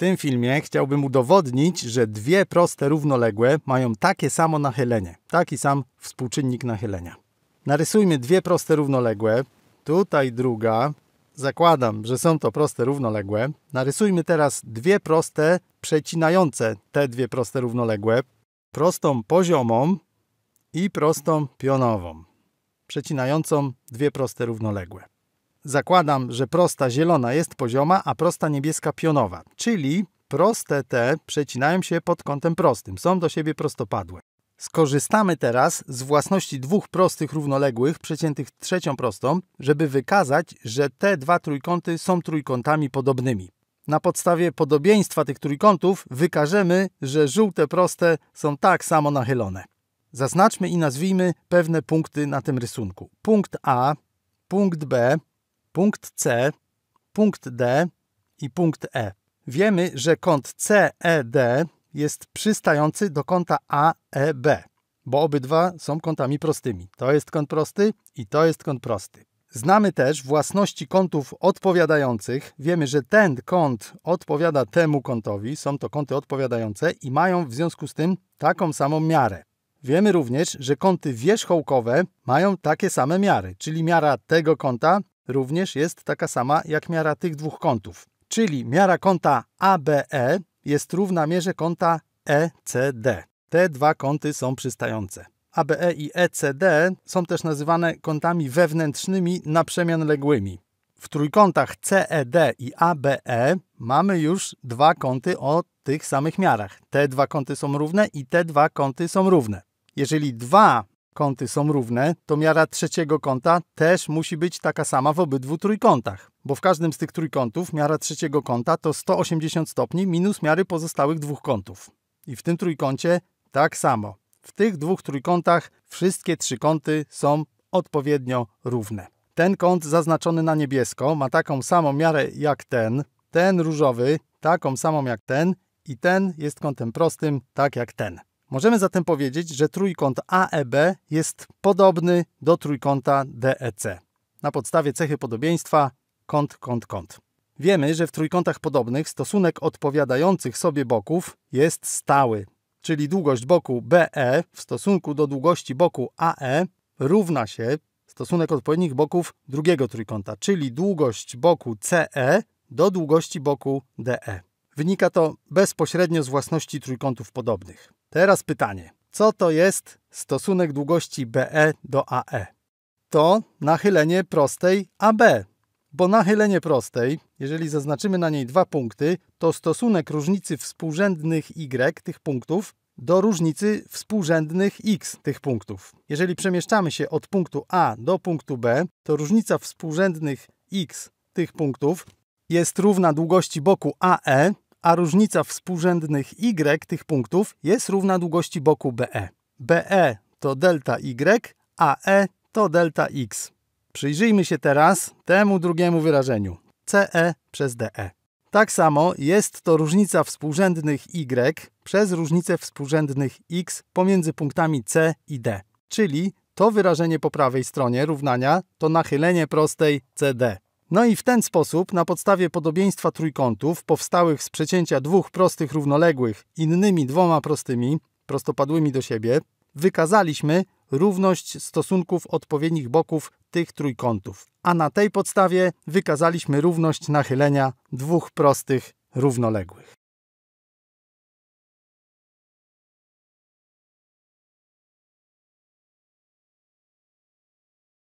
tym filmie chciałbym udowodnić, że dwie proste równoległe mają takie samo nachylenie, taki sam współczynnik nachylenia. Narysujmy dwie proste równoległe, tutaj druga, zakładam, że są to proste równoległe. Narysujmy teraz dwie proste przecinające te dwie proste równoległe, prostą poziomą i prostą pionową, przecinającą dwie proste równoległe. Zakładam, że prosta zielona jest pozioma, a prosta niebieska pionowa, czyli proste te przecinają się pod kątem prostym, są do siebie prostopadłe. Skorzystamy teraz z własności dwóch prostych równoległych przeciętych trzecią prostą, żeby wykazać, że te dwa trójkąty są trójkątami podobnymi. Na podstawie podobieństwa tych trójkątów wykażemy, że żółte proste są tak samo nachylone. Zaznaczmy i nazwijmy pewne punkty na tym rysunku. Punkt A, punkt B, punkt C, punkt D i punkt E. Wiemy, że kąt CED jest przystający do kąta AEB, bo obydwa są kątami prostymi. To jest kąt prosty i to jest kąt prosty. Znamy też własności kątów odpowiadających. Wiemy, że ten kąt odpowiada temu kątowi, są to kąty odpowiadające i mają w związku z tym taką samą miarę. Wiemy również, że kąty wierzchołkowe mają takie same miary, czyli miara tego kąta również jest taka sama jak miara tych dwóch kątów. Czyli miara kąta ABE jest równa mierze kąta ECD. Te dwa kąty są przystające. ABE i ECD są też nazywane kątami wewnętrznymi naprzemianległymi. W trójkątach CED i ABE mamy już dwa kąty o tych samych miarach. Te dwa kąty są równe i te dwa kąty są równe. Jeżeli dwa kąty są równe, to miara trzeciego kąta też musi być taka sama w obydwu trójkątach, bo w każdym z tych trójkątów miara trzeciego kąta to 180 stopni minus miary pozostałych dwóch kątów. I w tym trójkącie tak samo. W tych dwóch trójkątach wszystkie trzy kąty są odpowiednio równe. Ten kąt zaznaczony na niebiesko ma taką samą miarę jak ten, ten różowy taką samą jak ten i ten jest kątem prostym tak jak ten. Możemy zatem powiedzieć, że trójkąt AEB jest podobny do trójkąta DEC. Na podstawie cechy podobieństwa kąt, kąt, kąt. Wiemy, że w trójkątach podobnych stosunek odpowiadających sobie boków jest stały, czyli długość boku BE w stosunku do długości boku AE równa się stosunek odpowiednich boków drugiego trójkąta, czyli długość boku CE do długości boku DE. Wynika to bezpośrednio z własności trójkątów podobnych. Teraz pytanie. Co to jest stosunek długości BE do AE? To nachylenie prostej AB, bo nachylenie prostej, jeżeli zaznaczymy na niej dwa punkty, to stosunek różnicy współrzędnych y tych punktów do różnicy współrzędnych x tych punktów. Jeżeli przemieszczamy się od punktu A do punktu B, to różnica współrzędnych x tych punktów jest równa długości boku AE a różnica współrzędnych y tych punktów jest równa długości boku BE. BE to delta y, a E to delta x. Przyjrzyjmy się teraz temu drugiemu wyrażeniu CE przez DE. Tak samo jest to różnica współrzędnych y przez różnicę współrzędnych x pomiędzy punktami C i D. Czyli to wyrażenie po prawej stronie równania to nachylenie prostej CD. No i w ten sposób, na podstawie podobieństwa trójkątów powstałych z przecięcia dwóch prostych równoległych innymi dwoma prostymi, prostopadłymi do siebie, wykazaliśmy równość stosunków odpowiednich boków tych trójkątów. A na tej podstawie wykazaliśmy równość nachylenia dwóch prostych równoległych.